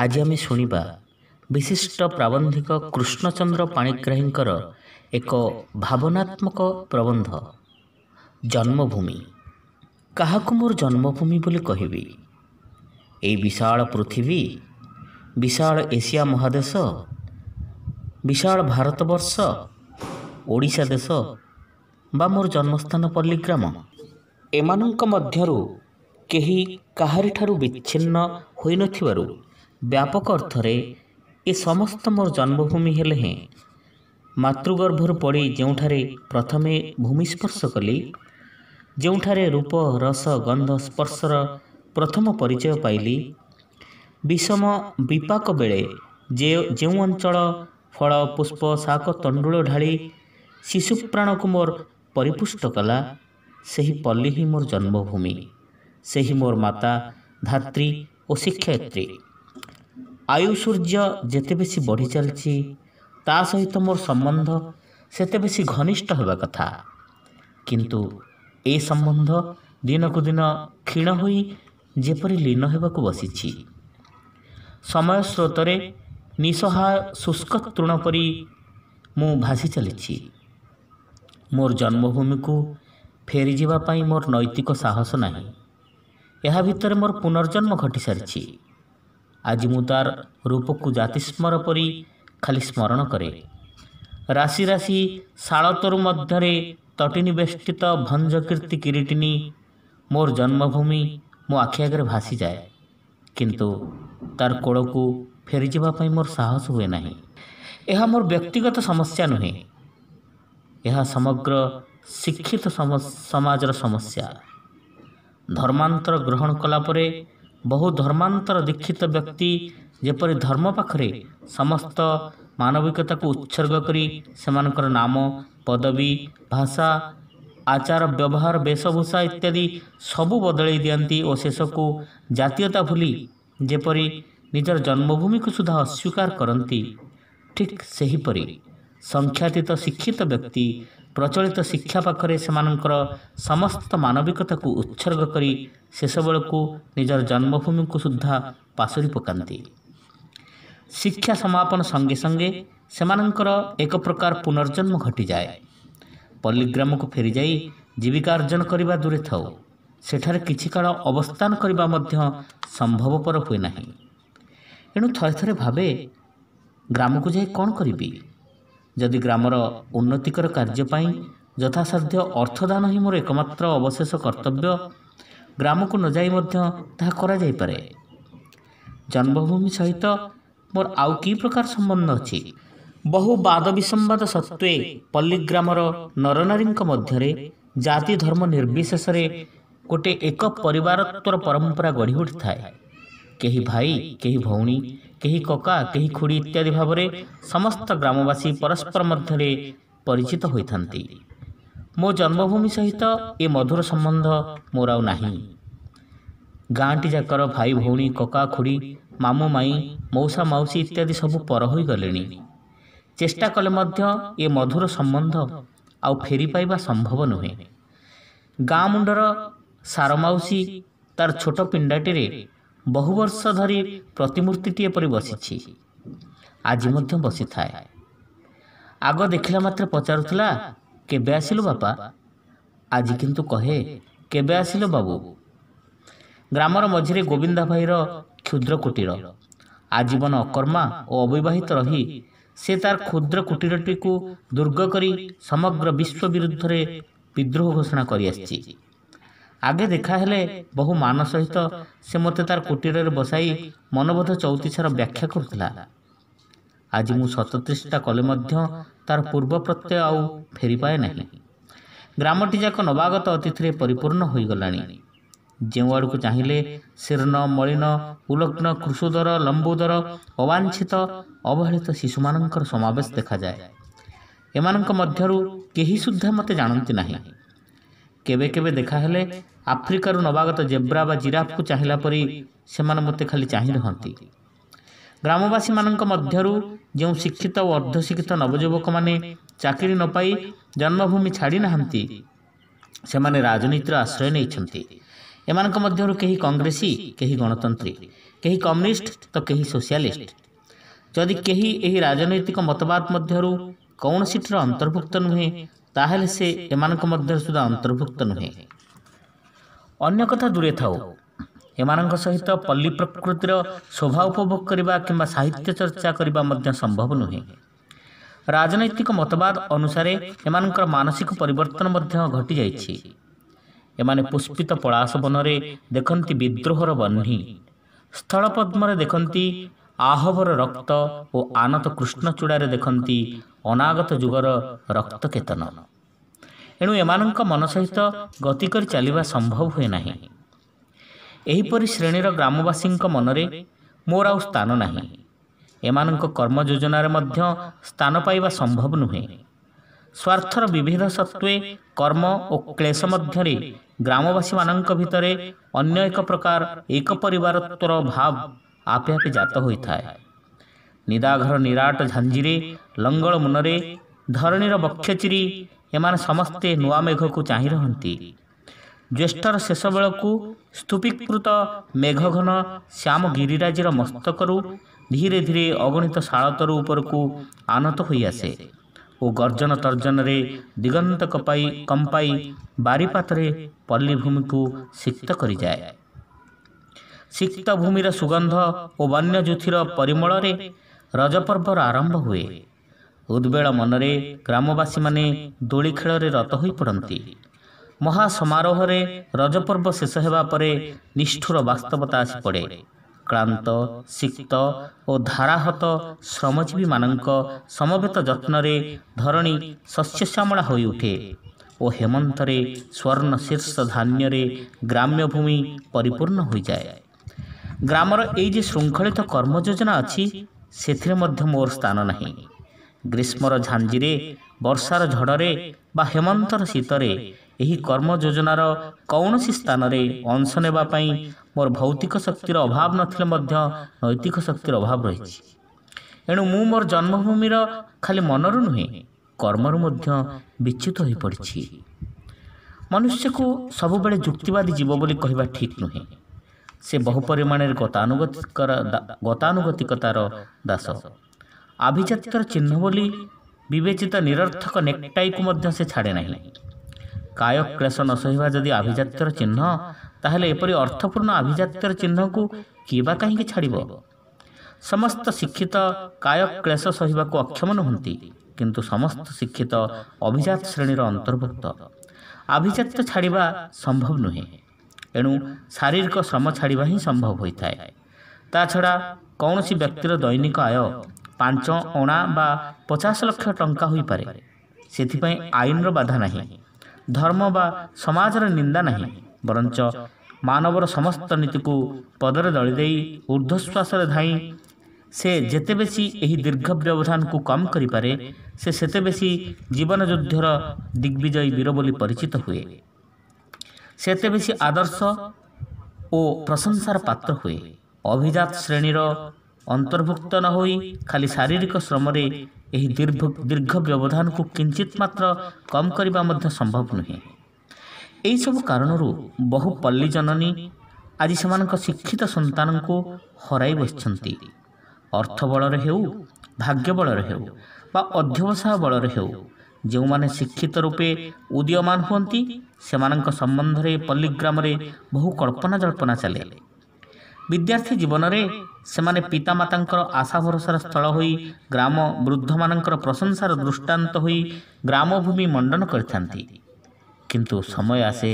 ଆଜି ଆମେ ଶୁଣିବା ବିଶିଷ୍ଟ ପ୍ରାବନ୍ଧିକ କୃଷ୍ଣଚନ୍ଦ୍ର ପାଣିଗ୍ରାହୀଙ୍କର ଏକ ଭାବନାତ୍ମକ ପ୍ରବନ୍ଧ ଜନ୍ମଭୂମି କାହାକୁ ମୋର ଜନ୍ମଭୂମି ବୋଲି କହିବି ଏଇ ବିଶାଳ ପୃଥିବୀ ବିଶାଳ ଏସିଆ ମହାଦେଶ ବିଶାଳ ଭାରତବର୍ଷ ଓଡ଼ିଶା ଦେଶ ବା ମୋର ଜନ୍ମସ୍ଥାନ ପଲ୍ଲୀଗ୍ରାମ ଏମାନଙ୍କ ମଧ୍ୟରୁ କେହି କାହାରିଠାରୁ ବିଚ୍ଛିନ୍ନ ହୋଇନଥିବାରୁ ବ୍ୟାପକ ଅର୍ଥରେ ଏ ସମସ୍ତ ମୋର ଜନ୍ମଭୂମି ହେଲେ ହେଁ ମାତୃଗର୍ଭରୁ ପଡ଼ି ଯେଉଁଠାରେ ପ୍ରଥମେ ଭୂମିସ୍ପର୍ଶ କଲି ଯେଉଁଠାରେ ରୂପ ରସ ଗନ୍ଧ ସ୍ପର୍ଶର ପ୍ରଥମ ପରିଚୟ ପାଇଲି ବିଷମ ବିପାକ ବେଳେ ଯେ ଯେଉଁ ଅଞ୍ଚଳ ଫଳ ପୁଷ୍ପ ଶାକ ତଣ୍ଡୁଳ ଢାଳି ଶିଶୁ ପ୍ରାଣକୁ ମୋର ପରିପୁଷ୍ଟ କଲା ସେହି ପଲ୍ଲୀ ହିଁ ମୋର ଜନ୍ମଭୂମି ସେହି ମୋର ମାତା ଧାତ୍ରୀ ଓ ଶିକ୍ଷୟତ୍ରୀ ଆୟୁ ସୂର୍ଯ୍ୟ ଯେତେ ବେଶୀ ବଢ଼ି ଚାଲିଛି ତା ସହିତ ମୋର ସମ୍ବନ୍ଧ ସେତେ ବେଶୀ ଘନିଷ୍ଠ ହେବା କଥା କିନ୍ତୁ ଏ ସମ୍ବନ୍ଧ ଦିନକୁ ଦିନ କ୍ଷୀଣ ହୋଇ ଯେପରି ଲୀନ ହେବାକୁ ବସିଛି ସମୟ ସ୍ରୋତରେ ନିଃସହାୟ ଶୁଷ୍କ ତୃଣ ପରି ମୁଁ ଭାସି ଚାଲିଛି ମୋର ଜନ୍ମଭୂମିକୁ ଫେରିଯିବା ପାଇଁ ମୋର ନୈତିକ ସାହସ ନାହିଁ ଏହା ଭିତରେ ମୋର ପୁନର୍ଜନ୍ମ ଘଟିସାରିଛି ଆଜି ମୁଁ ତାର ରୂପକୁ ଜାତିସ୍ମର ପରି ଖାଲି ସ୍ମରଣ କରେ ରାଶି ରାଶି ଶାଳତରୁ ମଧ୍ୟରେ ତଟିନୀ ବେଷ୍ଟିତ ଭଞ୍ଜକୀର୍ତ୍ତି କିରିଟିନୀ ମୋର ଜନ୍ମଭୂମି ମୋ ଆଖି ଆଗରେ ଭାସିଯାଏ କିନ୍ତୁ ତାର କୋଳକୁ ଫେରିଯିବା ପାଇଁ ମୋର ସାହସ ହୁଏ ନାହିଁ ଏହା ମୋର ବ୍ୟକ୍ତିଗତ ସମସ୍ୟା ନୁହେଁ ଏହା ସମଗ୍ର ଶିକ୍ଷିତ ସମାଜର ସମସ୍ୟା ଧର୍ମାନ୍ତର ଗ୍ରହଣ କଲା ପରେ ବହୁ ଧର୍ମାନ୍ତର ଦୀକ୍ଷିତ ବ୍ୟକ୍ତି ଯେପରି ଧର୍ମ ପାଖରେ ସମସ୍ତ ମାନବିକତାକୁ ଉତ୍ସର୍ଗ କରି ସେମାନଙ୍କର ନାମ ପଦବୀ ଭାଷା ଆଚାର ବ୍ୟବହାର ବେଶଭୂଷା ଇତ୍ୟାଦି ସବୁ ବଦଳେଇ ଦିଅନ୍ତି ଓ ଶେଷକୁ ଜାତୀୟତା ଭୁଲି ଯେପରି ନିଜର ଜନ୍ମଭୂମିକୁ ସୁଦ୍ଧା ଅସ୍ୱୀକାର କରନ୍ତି ଠିକ୍ ସେହିପରି ସଂଖ୍ୟାତୀତ ଶିକ୍ଷିତ ବ୍ୟକ୍ତି ପ୍ରଚଳିତ ଶିକ୍ଷା ପାଖରେ ସେମାନଙ୍କର ସମସ୍ତ ମାନବିକତାକୁ ଉତ୍ସର୍ଗ କରି ଶେଷବେଳକୁ ନିଜର ଜନ୍ମଭୂମିକୁ ସୁଦ୍ଧା ପାଶରି ପକାନ୍ତି ଶିକ୍ଷା ସମାପନ ସଙ୍ଗେ ସଙ୍ଗେ ସେମାନଙ୍କର ଏକ ପ୍ରକାର ପୁନର୍ଜନ୍ମ ଘଟିଯାଏ ପଲ୍ଲୀଗ୍ରାମକୁ ଫେରିଯାଇ ଜୀବିକା ଅର୍ଜନ କରିବା ଦୂରେ ଥାଉ ସେଠାରେ କିଛି କାଳ ଅବସ୍ଥାନ କରିବା ମଧ୍ୟ ସମ୍ଭବପର ହୁଏ ନାହିଁ ଏଣୁ ଥରେ ଥରେ ଭାବେ ଗ୍ରାମକୁ ଯାଇ କ'ଣ କରିବି ଯଦି ଗ୍ରାମର ଉନ୍ନତିକର କାର୍ଯ୍ୟ ପାଇଁ ଯଥାସାଧ୍ୟ ଅର୍ଥଦାନ ହିଁ ମୋର ଏକମାତ୍ର ଅବଶେଷ କର୍ତ୍ତବ୍ୟ ଗ୍ରାମକୁ ନ ଯାଇ ମଧ୍ୟ ତାହା କରାଯାଇପାରେ ଜନ୍ମଭୂମି ସହିତ ମୋର ଆଉ କି ପ୍ରକାର ସମ୍ବନ୍ଧ ଅଛି ବହୁ ବାଦ ବିସମ୍ବାଦ ସତ୍ତ୍ୱେ ପଲ୍ଲୀ ଗ୍ରାମର ନରନାରୀଙ୍କ ମଧ୍ୟରେ ଜାତି ଧର୍ମ ନିର୍ବିଶେଷରେ ଗୋଟିଏ ଏକ ପରିବାରତ୍ୱର ପରମ୍ପରା ଗଢ଼ି ଉଠିଥାଏ କେହି ଭାଇ କେହି ଭଉଣୀ କେହି କକା କେହି ଖୁଡ଼ି ଇତ୍ୟାଦି ଭାବରେ ସମସ୍ତ ଗ୍ରାମବାସୀ ପରସ୍ପର ମଧ୍ୟରେ ପରିଚିତ ହୋଇଥାନ୍ତି ମୋ ଜନ୍ମଭୂମି ସହିତ ଏ ମଧୁର ସମ୍ବନ୍ଧ ମୋର ଆଉ ନାହିଁ ଗାଁଟି ଯାକର ଭାଇ ଭଉଣୀ କକା ଖୁଡ଼ି ମାମୁଁ ମାଇଁ ମଉସା ମାଉସୀ ଇତ୍ୟାଦି ସବୁ ପର ହୋଇଗଲେଣି ଚେଷ୍ଟା କଲେ ମଧ୍ୟ ଏ ମଧୁର ସମ୍ବନ୍ଧ ଆଉ ଫେରି ପାଇବା ସମ୍ଭବ ନୁହେଁ ଗାଁ ମୁଣ୍ଡର ସାର ମାଉସୀ ତାର ଛୋଟ ପିଣ୍ଡାଟିରେ ବହୁ ବର୍ଷ ଧରି ପ୍ରତିମୂର୍ତ୍ତିଟିଏ ପରି ବସିଛି ଆଜି ମଧ୍ୟ ବସିଥାଏ ଆଗ ଦେଖିଲା ମାତ୍ରେ ପଚାରୁଥିଲା କେବେ ଆସିଲୁ ବାପା ଆଜି କିନ୍ତୁ କହେ କେବେ ଆସିଲୁ ବାବୁ ଗ୍ରାମର ମଝିରେ ଗୋବିନ୍ଦା ଭାଇର କ୍ଷୁଦ୍ର କୁଟୀର ଆଜୀବନ ଅକର୍ମା ଓ ଅବିବାହିତ ରହି ସେ ତାର କ୍ଷୁଦ୍ର କୁଟୀରଟିକୁ ଦୁର୍ଗ କରି ସମଗ୍ର ବିଶ୍ୱ ବିରୁଦ୍ଧରେ ବିଦ୍ରୋହ ଘୋଷଣା କରିଆସିଛି ଆଗେ ଦେଖାହେଲେ ବହୁ ମାନ ସହିତ ସେ ମୋତେ ତାର କୁଟୀରରେ ବସାଇ ମନବୋଧ ଚଉତିଛାର ବ୍ୟାଖ୍ୟା କରୁଥିଲା ଆଜି ମୁଁ ଶତଚେଷ୍ଟା କଲେ ମଧ୍ୟ ତାର ପୂର୍ବ ପ୍ରତ୍ୟୟ ଆଉ ଫେରିପାଏ ନାହିଁ ଗ୍ରାମଟି ଯାକ ନବାଗତ ଅତିଥିରେ ପରିପୂର୍ଣ୍ଣ ହୋଇଗଲାଣି ଯେଉଁ ଆଡ଼କୁ ଚାହିଁଲେ ଶୀର୍ଣ୍ଣ ମଳିନ ଉଲଗ୍ନ କୃଷୁଦର ଲମ୍ବୁଦର ଅବାଞ୍ଛିତ ଅବହେଳିତ ଶିଶୁମାନଙ୍କର ସମାବେଶ ଦେଖାଯାଏ ଏମାନଙ୍କ ମଧ୍ୟରୁ କେହି ସୁଦ୍ଧା ମୋତେ ଜାଣନ୍ତି ନାହିଁ କେବେ କେବେ ଦେଖାହେଲେ ଆଫ୍ରିକାରୁ ନବାଗତ ଜେବ୍ରା ବା ଜିରାଫକୁ ଚାହିଁଲା ପରି ସେମାନେ ମୋତେ ଖାଲି ଚାହିଁ ରହନ୍ତି ଗ୍ରାମବାସୀମାନଙ୍କ ମଧ୍ୟରୁ ଯେଉଁ ଶିକ୍ଷିତ ଓ ଅର୍ଦ୍ଧଶିକ୍ଷିତ ନବଯୁବକମାନେ ଚାକିରି ନ ପାଇ ଜନ୍ମଭୂମି ଛାଡ଼ି ନାହାନ୍ତି ସେମାନେ ରାଜନୀତିର ଆଶ୍ରୟ ନେଇଛନ୍ତି ଏମାନଙ୍କ ମଧ୍ୟରୁ କେହି କଂଗ୍ରେସୀ କେହି ଗଣତନ୍ତ୍ରୀ କେହି କମ୍ୟୁନିଷ୍ଟ ତ କେହି ସୋସିଆଲିଷ୍ଟ ଯଦି କେହି ଏହି ରାଜନୈତିକ ମତବାଦ ମଧ୍ୟରୁ କୌଣସିଟିର ଅନ୍ତର୍ଭୁକ୍ତ ନୁହେଁ ତାହେଲେ ସେ ଏମାନଙ୍କ ମଧ୍ୟରେ ସୁଦ୍ଧା ଅନ୍ତର୍ଭୁକ୍ତ ନୁହେଁ ଅନ୍ୟ କଥା ଦୂରେଇ ଥାଉ ଏମାନଙ୍କ ସହିତ ପଲ୍ଲୀ ପ୍ରକୃତିର ଶୋଭା ଉପଭୋଗ କରିବା କିମ୍ବା ସାହିତ୍ୟ ଚର୍ଚ୍ଚା କରିବା ମଧ୍ୟ ସମ୍ଭବ ନୁହେଁ ରାଜନୈତିକ ମତବାଦ ଅନୁସାରେ ଏମାନଙ୍କର ମାନସିକ ପରିବର୍ତ୍ତନ ମଧ୍ୟ ଘଟିଯାଇଛି ଏମାନେ ପୁଷ୍ପିତ ପଳାଶ ବନରେ ଦେଖନ୍ତି ବିଦ୍ରୋହର ବହ୍ନି ସ୍ଥଳ ପଦ୍ମରେ ଦେଖନ୍ତି ଆହବର ରକ୍ତ ଓ ଆନତ ଚୂଡ଼ାରେ ଦେଖନ୍ତି ଅନାଗତ ଯୁଗର ରକ୍ତକେତନ ଏଣୁ ଏମାନଙ୍କ ମନ ସହିତ ଗତି କରି ଚାଲିବା ସମ୍ଭବ ହୁଏ ନାହିଁ ଏହିପରି ଶ୍ରେଣୀର ଗ୍ରାମବାସୀଙ୍କ ମନରେ ମୋର ଆଉ ସ୍ଥାନ ନାହିଁ ଏମାନଙ୍କ କର୍ମ ଯୋଜନାରେ ମଧ୍ୟ ସ୍ଥାନ ପାଇବା ସମ୍ଭବ ନୁହେଁ ସ୍ୱାର୍ଥର ବିବିଧ ସତ୍ତ୍ୱେ କର୍ମ ଓ କ୍ଲେଶ ମଧ୍ୟରେ ଗ୍ରାମବାସୀମାନଙ୍କ ଭିତରେ ଅନ୍ୟ ଏକ ପ୍ରକାର ଏକ ପରିବାରତ୍ୱର ଭାବ ଆପେ ଆପେ ଜାତ ହୋଇଥାଏ ନିଦାଘର ନିରାଟ ଝାଞ୍ଜିରେ ଲଙ୍ଗଳ ମୁନରେ ଧରଣୀର ବକ୍ଷଚିରି ଏମାନେ ସମସ୍ତେ ନୂଆ ମେଘକୁ ଚାହିଁ ରହନ୍ତି ଜ୍ୟେଷ୍ଠର ଶେଷ ବେଳକୁ ସ୍ତୁପିକୃତ ମେଘଘନ ଶ୍ୟାମ ଗିରିରାଜର ମସ୍ତକରୁ ଧୀରେ ଧୀରେ ଅଗଣିତ ଶାଳତରୁ ଉପରକୁ ଆନତ ହୋଇଆସେ ଓ ଗର୍ଜନ ତର୍ଜନରେ ଦିଗନ୍ତ କପାଇ କମ୍ପାଇ ବାରିପାତରେ ପଲ୍ଲୀଭୂମିକୁ ସିକ୍ତ କରିଯାଏ ସିକ୍ତ ଭୂମିର ସୁଗନ୍ଧ ଓ ବନ୍ୟଜ୍ୟୁଥିର ପରିମଳରେ ରଜପର୍ବର ଆରମ୍ଭ ହୁଏ ଉଦ୍ବେଳ ମନରେ ଗ୍ରାମବାସୀମାନେ ଦୋଳି ଖେଳରେ ରତ ହୋଇପଡ଼ନ୍ତି ମହାସମାରୋହରେ ରଜପର୍ବ ଶେଷ ହେବା ପରେ ନିଷ୍ଠୁର ବାସ୍ତବତା ଆସି ପଡ଼େ କ୍ଳାନ୍ତ ସିକ୍ତ ଓ ଧାରାହତ ଶ୍ରମଜୀବୀମାନଙ୍କ ସମବେତ ଯତ୍ନରେ ଧରଣୀ ଶସ୍ୟଶ୍ୟାମଳା ହୋଇଉଠେ ଓ ହେମନ୍ତରେ ସ୍ୱର୍ଣ୍ଣ ଶୀର୍ଷ ଧାନ୍ୟରେ ଭୂମି ପରିପୂର୍ଣ୍ଣ ହୋଇଯାଏ ଗ୍ରାମର ଏଇ ଯେ ଶୃଙ୍ଖଳିତ କର୍ମ ଯୋଜନା ଅଛି ସେଥିରେ ମଧ୍ୟ ମୋର ସ୍ଥାନ ନାହିଁ ଗ୍ରୀଷ୍ମର ଝାଞ୍ଜିରେ ବର୍ଷାର ଝଡ଼ରେ ବା ହେମନ୍ତର ଶୀତରେ ଏହି କର୍ମ ଯୋଜନାର କୌଣସି ସ୍ଥାନରେ ଅଂଶ ନେବା ପାଇଁ ମୋର ଭୌତିକ ଶକ୍ତିର ଅଭାବ ନଥିଲେ ମଧ୍ୟ ନୈତିକ ଶକ୍ତିର ଅଭାବ ରହିଛି ଏଣୁ ମୁଁ ମୋର ଜନ୍ମଭୂମିର ଖାଲି ମନରୁ ନୁହେଁ କର୍ମରୁ ମଧ୍ୟ ବିଚ୍ୟୁତ ହୋଇପଡ଼ିଛି ମନୁଷ୍ୟକୁ ସବୁବେଳେ ଯୁକ୍ତିବାଦୀ ଜୀବ ବୋଲି କହିବା ଠିକ୍ ନୁହେଁ ସେ ବହୁ ପରିମାଣରେ ଗତାନୁଗତିକର ଗତାନୁଗତିକତାର ଦାସ ଆଭିଜାତ୍ୟର ଚିହ୍ନ ବୋଲି ବିବେଚିତ ନିରର୍ଥକ ନେକ୍ଟାଇକୁ ମଧ୍ୟ ସେ ଛାଡ଼େ ନାହିଁ କାୟ କ୍ଲେଶ ନ ସହିବା ଯଦି ଆଭିଜାତ୍ୟର ଚିହ୍ନ ତାହେଲେ ଏପରି ଅର୍ଥପୂର୍ଣ୍ଣ ଆଭିଜାତ୍ୟର ଚିହ୍ନକୁ କିଏ ବା କାହିଁକି ଛାଡ଼ିବ ସମସ୍ତ ଶିକ୍ଷିତ କାୟ କ୍ଲେଶ ସହିବାକୁ ଅକ୍ଷମ ନୁହନ୍ତି କିନ୍ତୁ ସମସ୍ତ ଶିକ୍ଷିତ ଅଭିଜାତ ଶ୍ରେଣୀର ଅନ୍ତର୍ଭୁକ୍ତ ଆଭିଜାତ୍ୟ ଛାଡ଼ିବା ସମ୍ଭବ ନୁହେଁ ଏଣୁ ଶାରୀରିକ ଶ୍ରମ ଛାଡ଼ିବା ହିଁ ସମ୍ଭବ ହୋଇଥାଏ ତା ଛଡ଼ା କୌଣସି ବ୍ୟକ୍ତିର ଦୈନିକ ଆୟ ପାଞ୍ଚ ଅଣା ବା ପଚାଶ ଲକ୍ଷ ଟଙ୍କା ହୋଇପାରେ ସେଥିପାଇଁ ଆଇନର ବାଧା ନାହିଁ ଧର୍ମ ବା ସମାଜର ନିନ୍ଦା ନାହିଁ ବରଞ୍ଚ ମାନବର ସମସ୍ତ ନୀତିକୁ ପଦରେ ଦଳି ଦେଇ ଉର୍ଦ୍ଧଶ୍ୱାସରେ ଧାଇଁ ସେ ଯେତେ ବେଶୀ ଏହି ଦୀର୍ଘ ବ୍ୟବଧାନକୁ କମ୍ କରିପାରେ ସେ ସେତେ ବେଶୀ ଜୀବନ ଯୁଦ୍ଧର ଦିଗ୍ବିଜୟୀ ବୀର ବୋଲି ପରିଚିତ ହୁଏ ସେତେ ବେଶୀ ଆଦର୍ଶ ଓ ପ୍ରଶଂସାର ପାତ୍ର ହୁଏ ଅଭିଜାତ ଶ୍ରେଣୀର अंतर्भुक्त न हो खाली शारीरिक श्रम दीर्घ दीर्घ व्यवधान को किंचित मात्र कम करने संभव नुहे यही सब कारण बहु पल्ली जननी आज से शिक्षित सतान को हर बस अर्थ बल भाग्य बल अध्यवसाय बल जो मैंने शिक्षित रूपे उदयमान हूँ से संबंध में पल्लीग्राम बहु कल्पना जल्पना चले विद्यार्थी जीवन ସେମାନେ ପିତାମାତାଙ୍କର ଆଶା ଭରସାର ସ୍ଥଳ ହୋଇ ଗ୍ରାମ ବୃଦ୍ଧମାନଙ୍କର ପ୍ରଶଂସାର ଦୃଷ୍ଟାନ୍ତ ହୋଇ ଗ୍ରାମଭୂମି ମଣ୍ଡନ କରିଥାନ୍ତି କିନ୍ତୁ ସମୟ ଆସେ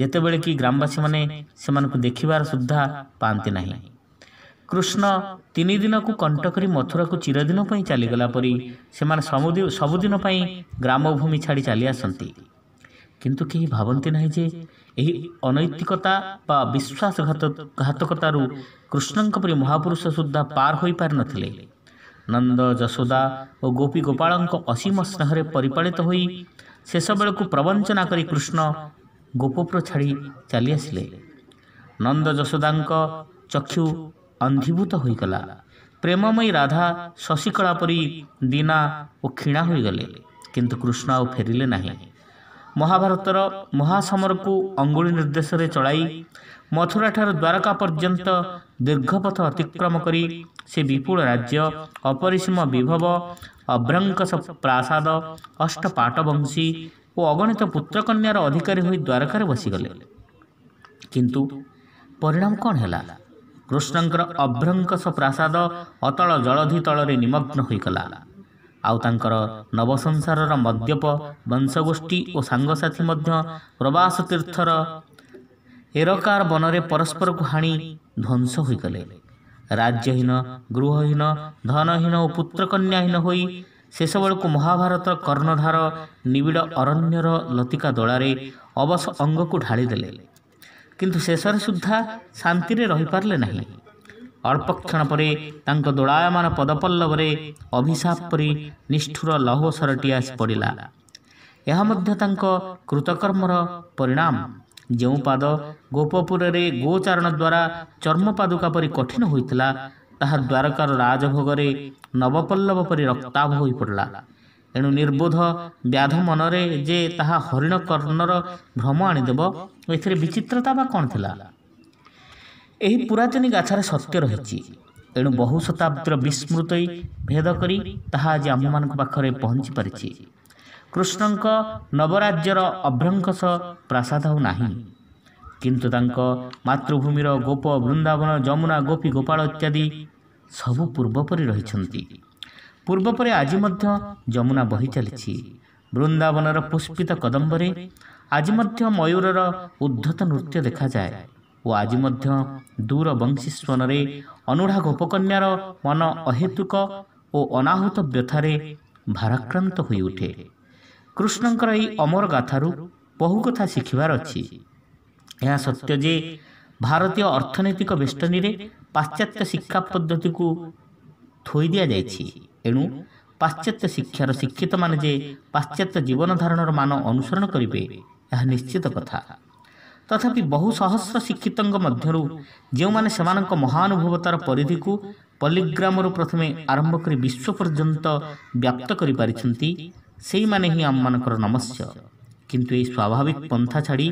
ଯେତେବେଳେ କି ଗ୍ରାମବାସୀମାନେ ସେମାନଙ୍କୁ ଦେଖିବାର ସୁଦ୍ଧା ପାଆନ୍ତି ନାହିଁ କୃଷ୍ଣ ତିନି ଦିନକୁ କଣ୍ଟ କରି ମଥୁରାକୁ ଚିରଦିନ ପାଇଁ ଚାଲିଗଲା ପରି ସେମାନେ ସବୁଦିନ ପାଇଁ ଗ୍ରାମଭୂମି ଛାଡ଼ି ଚାଲି ଆସନ୍ତି କିନ୍ତୁ କେହି ଭାବନ୍ତି ନାହିଁ ଯେ ଏହି ଅନୈତିକତା ବା ବିଶ୍ୱାସଘାତ ଘାତକତାରୁ କୃଷ୍ଣଙ୍କ ପରି ମହାପୁରୁଷ ସୁଦ୍ଧା ପାର ହୋଇପାରିନଥିଲେ ନନ୍ଦ ଯଶୋଦା ଓ ଗୋପୀ ଗୋପାଳଙ୍କ ଅସୀମ ସ୍ନେହରେ ପରିପାଳିତ ହୋଇ ଶେଷବେଳକୁ ପ୍ରବଞ୍ଚନା କରି କୃଷ୍ଣ ଗୋପପୁର ଛାଡ଼ି ଚାଲିଆସିଲେ ନନ୍ଦ ଯଶୋଦାଙ୍କ ଚକ୍ଷୁ ଅନ୍ଧୀଭୂତ ହୋଇଗଲା ପ୍ରେମମୟୀ ରାଧା ଶଶିକଳା ପରି ଦିନା ଓ କ୍ଷୀଣା ହୋଇଗଲେ କିନ୍ତୁ କୃଷ୍ଣ ଆଉ ଫେରିଲେ ନାହିଁ ମହାଭାରତର ମହାସମରକୁ ଅଙ୍ଗୁଳି ନିର୍ଦ୍ଦେଶରେ ଚଳାଇ ମଥୁରାଠାରୁ ଦ୍ୱାରକା ପର୍ଯ୍ୟନ୍ତ ଦୀର୍ଘପଥ ଅତିକ୍ରମ କରି ସେ ବିପୁଳ ରାଜ୍ୟ ଅପରିସୀମ ବିଭବ ଅଭ୍ରଙ୍କ ପ୍ରାସାଦ ଅଷ୍ଟପାଟବଂଶୀ ଓ ଅଗଣିତ ପୁତ୍ରକନ୍ୟାର ଅଧିକାରୀ ହୋଇ ଦ୍ୱାରକାରେ ବସିଗଲେ କିନ୍ତୁ ପରିଣାମ କ'ଣ ହେଲା କୃଷ୍ଣଙ୍କର ଅଭ୍ରଙ୍କ ପ୍ରାସାଦ ଅତଳ ଜଳଧି ତଳରେ ନିମଗ୍ନ ହୋଇଗଲା ଆଉ ତାଙ୍କର ନବସଂସାରର ମଦ୍ୟପ ବଂଶଗୋଷ୍ଠୀ ଓ ସାଙ୍ଗସାଥୀ ମଧ୍ୟ ପ୍ରବାସ ତୀର୍ଥର ଏରକାର ବନରେ ପରସ୍ପରକୁ ହାଣି ଧ୍ୱଂସ ହୋଇଗଲେ ରାଜ୍ୟହୀନ ଗୃହହୀନ ଧନହୀନ ଓ ପୁତ୍ରକନ୍ୟାହୀନ ହୋଇ ଶେଷବେଳକୁ ମହାଭାରତ କର୍ଣ୍ଣଧାର ନିବିଡ଼ ଅରଣ୍ୟର ଲତିକା ଦୋଳାରେ ଅବଶ ଅଙ୍ଗକୁ ଢାଳିଦେଲେ କିନ୍ତୁ ଶେଷରେ ସୁଦ୍ଧା ଶାନ୍ତିରେ ରହିପାରିଲେ ନାହିଁ ଅଳ୍ପକ୍ଷଣ ପରେ ତାଙ୍କ ଦୋଳାୟମାନ ପଦପଲ୍ଲବରେ ଅଭିଶାପ ପରି ନିଷ୍ଠୁର ଲହୁଅସରଟି ଆସି ପଡ଼ିଲା ଏହା ମଧ୍ୟ ତାଙ୍କ କୃତକର୍ମର ପରିଣାମ ଯେଉଁ ପାଦ ଗୋପପୁରରେ ଗୋଚାରଣ ଦ୍ୱାରା ଚର୍ମ ପାଦୁକା ପରି କଠିନ ହୋଇଥିଲା ତାହା ଦ୍ୱାରକାର ରାଜଭୋଗରେ ନବପଲ୍ଲବ ପରି ରକ୍ତାଭ ହୋଇପଡ଼ିଲା ଏଣୁ ନିର୍ବୋଧ ବ୍ୟାଧ ମନରେ ଯେ ତାହା ହରିଣ କର୍ଣ୍ଣର ଭ୍ରମ ଆଣିଦେବ ଏଥିରେ ବିଚିତ୍ରତା ବା କ'ଣ ଥିଲା ଏହି ପୁରାତନ ଗାଥାରେ ସତ୍ୟ ରହିଛି ଏଣୁ ବହୁ ଶତାବ୍ଦୀର ବିସ୍ମୃତ ଭେଦ କରି ତାହା ଆଜି ଆମମାନଙ୍କ ପାଖରେ ପହଞ୍ଚି ପାରିଛି କୃଷ୍ଣଙ୍କ ନବରାଜ୍ୟର ଅଭ୍ରଙ୍କ ସହ ପ୍ରାସାଦ ହେଉ ନାହିଁ କିନ୍ତୁ ତାଙ୍କ ମାତୃଭୂମିର ଗୋପ ବୃନ୍ଦାବନ ଯମୁନା ଗୋପୀ ଗୋପାଳ ଇତ୍ୟାଦି ସବୁ ପୂର୍ବପରି ରହିଛନ୍ତି ପୂର୍ବପରି ଆଜି ମଧ୍ୟ ଯମୁନା ବହି ଚାଲିଛି ବୃନ୍ଦାବନର ପୁଷ୍ପିତ କଦମ୍ବରେ ଆଜି ମଧ୍ୟ ମୟୂରର ଉଦ୍ଧତ ନୃତ୍ୟ ଦେଖାଯାଏ ଓ ଆଜି ମଧ୍ୟ ଦୂର ବଂଶୀ ସ୍ୱନରେ ଅନୁଢା ଗୋପକନ୍ୟାର ମନ ଅହେତୁକ ଓ ଅନାହୁତ ବ୍ୟଥାରେ ଭାରାକ୍ରାନ୍ତ ହୋଇଉଠେ କୃଷ୍ଣଙ୍କର ଏହି ଅମର ଗାଥାରୁ ବହୁ କଥା ଶିଖିବାର ଅଛି ଏହା ସତ୍ୟ ଯେ ଭାରତୀୟ ଅର୍ଥନୈତିକ ବେଷ୍ଟନୀରେ ପାଶ୍ଚାତ୍ୟ ଶିକ୍ଷା ପଦ୍ଧତିକୁ ଥୋଇ ଦିଆଯାଇଛି ଏଣୁ ପାଶ୍ଚାତ୍ୟ ଶିକ୍ଷାର ଶିକ୍ଷିତମାନେ ଯେ ପାଶ୍ଚାତ୍ୟ ଜୀବନ ଧାରଣର ମାନ ଅନୁସରଣ କରିବେ ଏହା ନିଶ୍ଚିତ କଥା ତଥାପି ବହୁ ସହସ୍ର ଶିକ୍ଷିତଙ୍କ ମଧ୍ୟରୁ ଯେଉଁମାନେ ସେମାନଙ୍କ ମହାନୁଭବତାର ପରିଧିକୁ ପଲିଗ୍ରାମରୁ ପ୍ରଥମେ ଆରମ୍ଭ କରି ବିଶ୍ୱ ପର୍ଯ୍ୟନ୍ତ ବ୍ୟାପ୍ତ କରିପାରିଛନ୍ତି ସେହିମାନେ ହିଁ ଆମମାନଙ୍କର ନମସ୍ୟ କିନ୍ତୁ ଏହି ସ୍ୱାଭାବିକ ପନ୍ଥା ଛାଡ଼ି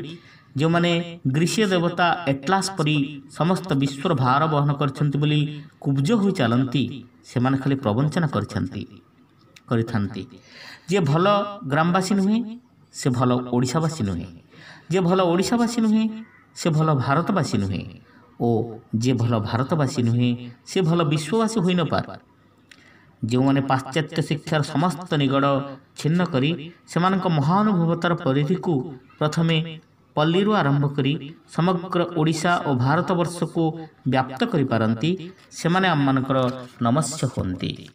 ଯେଉଁମାନେ ଗ୍ରୀଷ୍ମ ଦେବତା ଏଟ୍ଲାସ୍ ପରି ସମସ୍ତ ବିଶ୍ୱର ଭାର ବହନ କରିଛନ୍ତି ବୋଲି କୁବ୍ଜ ହୋଇ ଚାଲନ୍ତି ସେମାନେ ଖାଲି ପ୍ରବଞ୍ଚନ କରିଛନ୍ତି କରିଥାନ୍ତି ଯିଏ ଭଲ ଗ୍ରାମବାସୀ ନୁହେଁ ସେ ଭଲ ଓଡ଼ିଶାବାସୀ ନୁହେଁ ଯିଏ ଭଲ ଓଡ଼ିଶାବାସୀ ନୁହେଁ ସେ ଭଲ ଭାରତବାସୀ ନୁହେଁ ଓ ଯିଏ ଭଲ ଭାରତବାସୀ ନୁହେଁ ସେ ଭଲ ବିଶ୍ୱବାସୀ ହୋଇନପାର ଯେଉଁମାନେ ପାଶ୍ଚାତ୍ୟ ଶିକ୍ଷାର ସମସ୍ତ ନିଗଡ଼ ଛିନ୍ନ କରି ସେମାନଙ୍କ ମହାନୁଭବତାର ପରିଧିକୁ ପ୍ରଥମେ ପଲ୍ଲୀରୁ ଆରମ୍ଭ କରି ସମଗ୍ର ଓଡ଼ିଶା ଓ ଭାରତବର୍ଷକୁ ବ୍ୟାପ୍ତ କରିପାରନ୍ତି ସେମାନେ ଆମମାନଙ୍କର ନମସ୍ୟ ହୁଅନ୍ତି